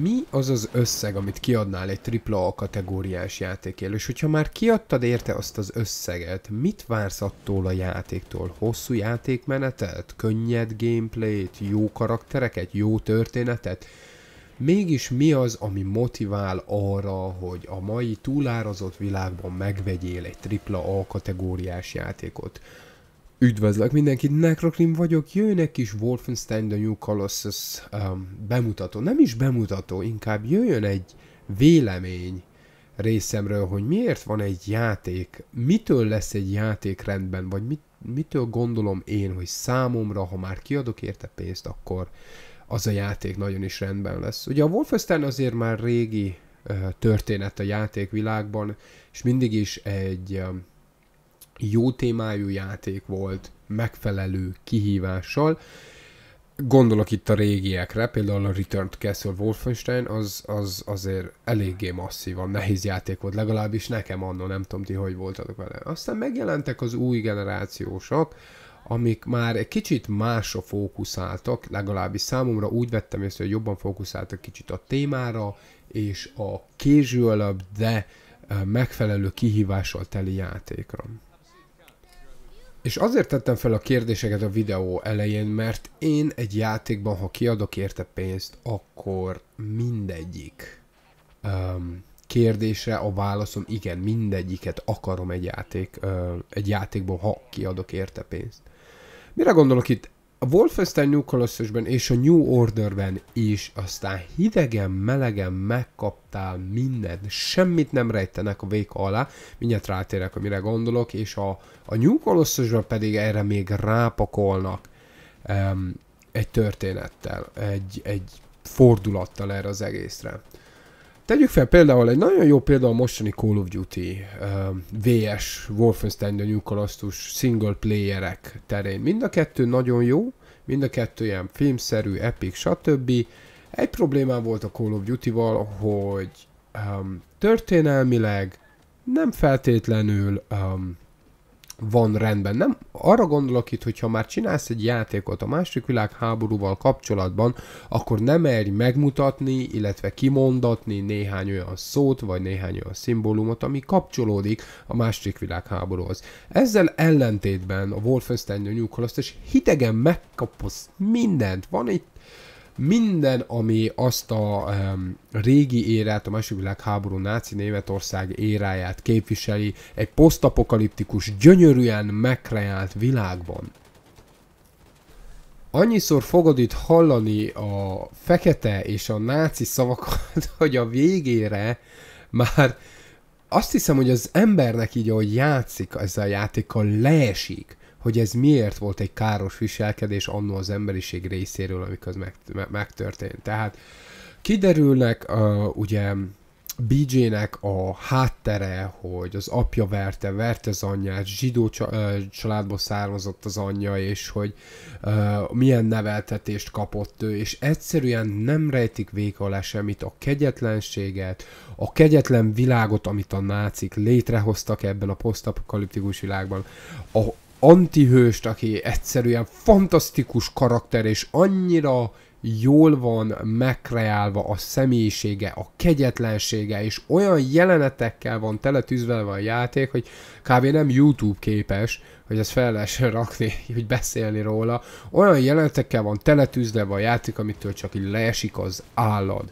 mi az az összeg, amit kiadnál egy AAA kategóriás játékért, és hogyha már kiadtad érte azt az összeget, mit vársz attól a játéktól? Hosszú játékmenetet, könnyed gameplayt, jó karaktereket, jó történetet? Mégis mi az, ami motivál arra, hogy a mai túlárazott világban megvegyél egy AAA kategóriás játékot? Üdvözlök mindenkit, Necrokrim vagyok, jön egy kis Wolfenstein The New Colossus um, bemutató. Nem is bemutató, inkább jöjjön egy vélemény részemről, hogy miért van egy játék, mitől lesz egy játék rendben, vagy mit, mitől gondolom én, hogy számomra, ha már kiadok érte pénzt, akkor az a játék nagyon is rendben lesz. Ugye a Wolfenstein azért már régi uh, történet a játékvilágban, és mindig is egy um, jó témájú játék volt, megfelelő kihívással. Gondolok itt a régiekre, például a Return to Castle Wolfenstein, az, az azért eléggé masszívan nehéz játék volt, legalábbis nekem anno, nem tudom ti, hogy voltatok vele. Aztán megjelentek az új generációsak, amik már egy kicsit másra fókuszáltak, legalábbis számomra úgy vettem észre, hogy jobban fókuszáltak kicsit a témára, és a casual de eh, megfelelő kihívással teli játékra. És azért tettem fel a kérdéseket a videó elején, mert én egy játékban, ha kiadok érte pénzt, akkor mindegyik um, kérdésre a válaszom igen, mindegyiket akarom egy, játék, um, egy játékban, ha kiadok érte pénzt. Mire gondolok itt a Wolfenstein New Colossusben és a New Orderben is aztán hidegen, melegen megkaptál mindent, semmit nem rejtenek a véka alá, mindjárt rátérek, amire gondolok, és a, a New Colossusban pedig erre még rápakolnak um, egy történettel, egy, egy fordulattal erre az egészre. Tegyük fel például egy nagyon jó példa a mostani Call of Duty uh, VS Wolfenstein The New Colossus single playerek terén. Mind a kettő nagyon jó, mind a kettő ilyen filmszerű, epic, stb. Egy problémám volt a Call of Duty-val, hogy um, történelmileg nem feltétlenül um, van rendben. Nem arra gondolok itt, hogyha már csinálsz egy játékot a második világháborúval kapcsolatban, akkor nem merj megmutatni, illetve kimondatni néhány olyan szót, vagy néhány olyan szimbólumot, ami kapcsolódik a második világháborúhoz. Ezzel ellentétben a Wolfenstein New Colossus hidegen megkapoz mindent. Van itt minden, ami azt a um, régi érát, a második világháború náci Németország éráját képviseli, egy posztapokaliptikus, gyönyörűen megkreált világban. Annyiszor fogod itt hallani a fekete és a náci szavakat, hogy a végére már azt hiszem, hogy az embernek így, ahogy játszik ezzel a játékkal, leesik hogy ez miért volt egy káros viselkedés annó az emberiség részéről, amikor ez megtörtént. Tehát kiderülnek uh, ugye BJ-nek a háttere, hogy az apja verte, verte az anyját, zsidó családból származott az anyja, és hogy uh, milyen neveltetést kapott ő, és egyszerűen nem rejtik vége alá semmit, a kegyetlenséget, a kegyetlen világot, amit a nácik létrehoztak ebben a posztapokaliptikus világban, a, antihőst, aki egyszerűen fantasztikus karakter, és annyira jól van megkreálva a személyisége, a kegyetlensége, és olyan jelenetekkel van teletűzvelve a játék, hogy kb. nem YouTube képes, hogy ezt fel lehessen rakni, hogy beszélni róla. Olyan jelenetekkel van teletűzvelve a játék, amitől csak így leesik az állad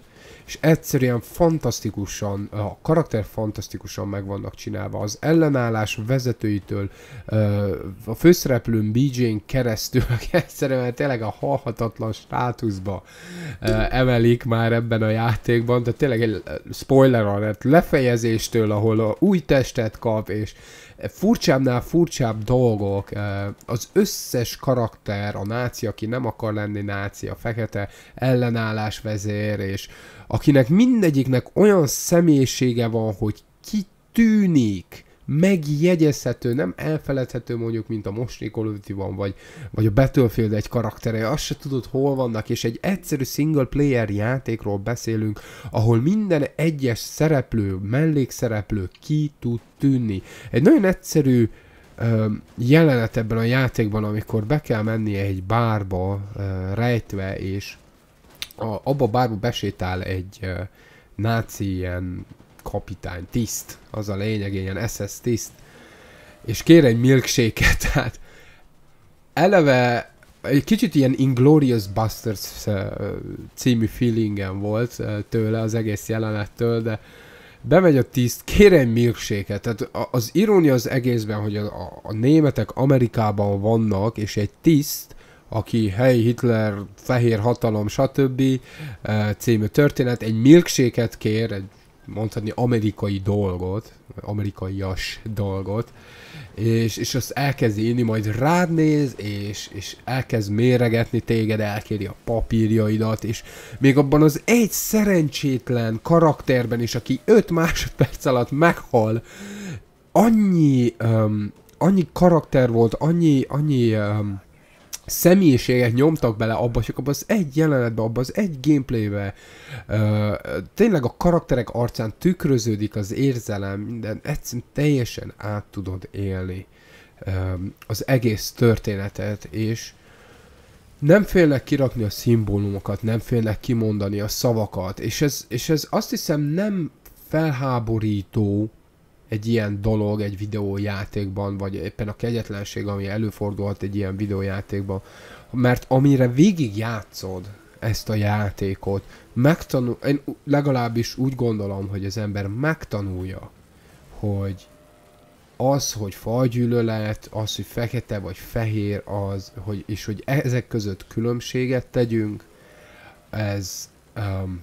és egyszerűen fantasztikusan, a karakter fantasztikusan meg vannak csinálva. Az ellenállás vezetőitől, a főszereplőn BJ-n keresztül, aki egyszerűen tényleg a halhatatlan státuszba emelik már ebben a játékban, tehát tényleg egy spoiler alert lefejezéstől, ahol a új testet kap, és furcsábbnál furcsább dolgok, az összes karakter, a náci, aki nem akar lenni náci, a fekete ellenállás vezér, és akinek mindegyiknek olyan személyisége van, hogy kitűnik, megjegyezhető, nem elfeledhető mondjuk, mint a most Call of vagy, vagy a Battlefield egy karaktere, azt se tudod, hol vannak, és egy egyszerű single player játékról beszélünk, ahol minden egyes szereplő, mellékszereplő ki tud tűnni. Egy nagyon egyszerű ö, jelenet ebben a játékban, amikor be kell mennie egy bárba ö, rejtve, és a, abba a bárba besétál egy uh, náci ilyen kapitány, tiszt, az a lényeg, ilyen SS tiszt, és kér egy milkshake tehát eleve egy kicsit ilyen Inglorious Busters uh, című feelingen volt uh, tőle az egész jelenettől, de bemegy a tiszt, kér egy milkshake Tehát az irónia az egészben, hogy a, a, a németek Amerikában vannak, és egy tiszt aki Hey Hitler, Fehér Hatalom, stb. Eh, című történet, egy milkséket kér, egy mondhatni amerikai dolgot, amerikaias dolgot, és, és azt elkezdi inni, majd rád néz, és, és elkezd méregetni téged, elkéri a papírjaidat, és még abban az egy szerencsétlen karakterben is, aki 5 másodperc alatt meghal, annyi, um, annyi karakter volt, annyi, annyi um, személyiséget nyomtak bele abba, csak abba az egy jelenetbe, abba az egy gameplaybe. Ö, tényleg a karakterek arcán tükröződik az érzelem, minden, egyszerűen teljesen át tudod élni ö, az egész történetet, és nem félnek kirakni a szimbólumokat, nem félnek kimondani a szavakat, és ez, és ez azt hiszem nem felháborító, egy ilyen dolog egy videójátékban, vagy éppen a kegyetlenség, ami előfordulhat egy ilyen videójátékban, mert amire végig játszod ezt a játékot, megtanul, én legalábbis úgy gondolom, hogy az ember megtanulja, hogy az, hogy fajgyűlölet, az, hogy fekete vagy fehér, az, hogy, és hogy ezek között különbséget tegyünk, ez um,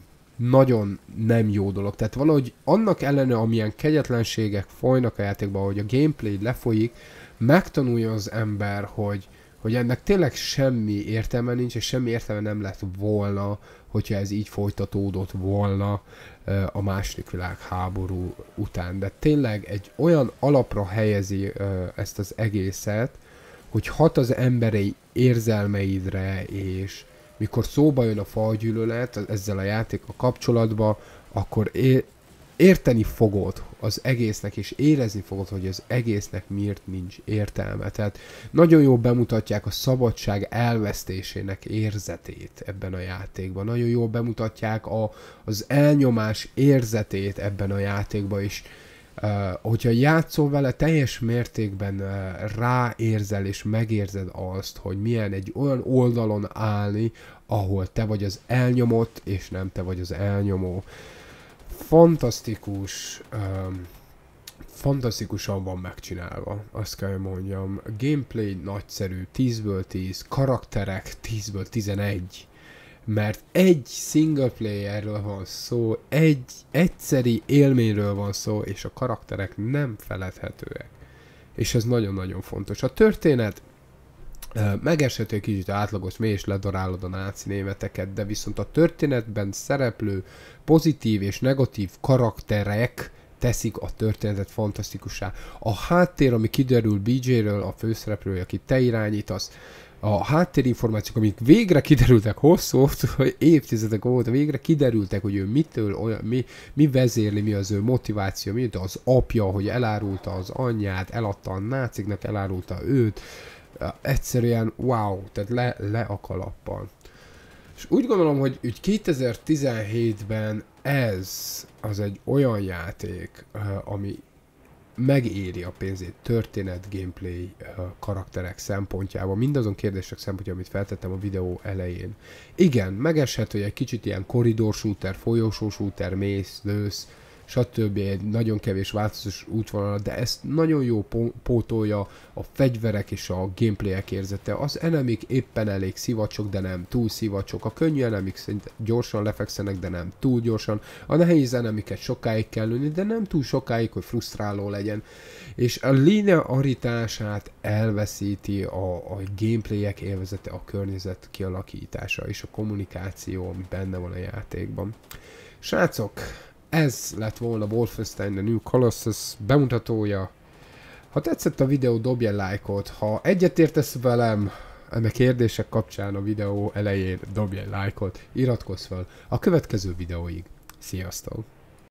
nagyon nem jó dolog. Tehát valahogy annak ellene, amilyen kegyetlenségek folynak a játékban, hogy a gameplay lefolyik, megtanulja az ember, hogy, hogy ennek tényleg semmi értelme nincs, és semmi értelme nem lett volna, hogyha ez így folytatódott volna a második világháború után. De tényleg egy olyan alapra helyezi ezt az egészet, hogy hat az emberei érzelmeidre és mikor szóba jön a falgyűlölet ezzel a játék a kapcsolatba, akkor é- érteni fogod az egésznek, és érezni fogod, hogy az egésznek miért nincs értelme. Tehát nagyon jól bemutatják a szabadság elvesztésének érzetét ebben a játékban. Nagyon jól bemutatják a, az elnyomás érzetét ebben a játékban, és hogyha játszol vele, teljes mértékben ráérzel és megérzed azt, hogy milyen egy olyan oldalon állni, ahol te vagy az elnyomott, és nem te vagy az elnyomó. Fantasztikus fantasztikusan van megcsinálva, azt kell mondjam. Gameplay nagyszerű, 10-ből 10, karakterek 10-ből 11 mert egy single playerről van szó, egy egyszeri élményről van szó, és a karakterek nem feledhetőek. És ez nagyon-nagyon fontos. A történet megeshető kicsit átlagos, mi is ledarálod a náci németeket, de viszont a történetben szereplő pozitív és negatív karakterek teszik a történetet fantasztikusá. A háttér, ami kiderül BJ-ről, a főszereplő, aki te irányítasz, a háttérinformációk, amik végre kiderültek hosszú, évtizedek óta végre kiderültek, hogy ő mitől, olyan, mi, mi vezérli, mi az ő motiváció, mi az apja, hogy elárulta az anyját, eladta a náciknak, elárulta őt, egyszerűen wow, tehát le, le a kalappan. És úgy gondolom, hogy 2017-ben ez az egy olyan játék, ami megéri a pénzét történet, gameplay, eh, karakterek szempontjából, mindazon kérdések szempontjából, amit feltettem a videó elején. Igen, megeshet, hogy egy kicsit ilyen koridor shooter, folyósó shooter, mész, lősz, stb. egy nagyon kevés változatos útvonal, de ezt nagyon jó pótolja a fegyverek és a gameplayek érzete. Az enemik éppen elég szivacsok, de nem túl szivacsok. A könnyű enemik szinte gyorsan lefekszenek, de nem túl gyorsan. A nehéz enemiket sokáig kell lőni, de nem túl sokáig, hogy frusztráló legyen. És a linearitását elveszíti a, a gameplayek élvezete, a környezet kialakítása és a kommunikáció, ami benne van a játékban. Srácok, ez lett volna Wolfenstein The New Colossus bemutatója. Ha tetszett a videó, dobj lájkot. Ha egyetértesz velem, ennek kérdések kapcsán a videó elején dobj egy lájkot, iratkozz fel a következő videóig. Sziasztok!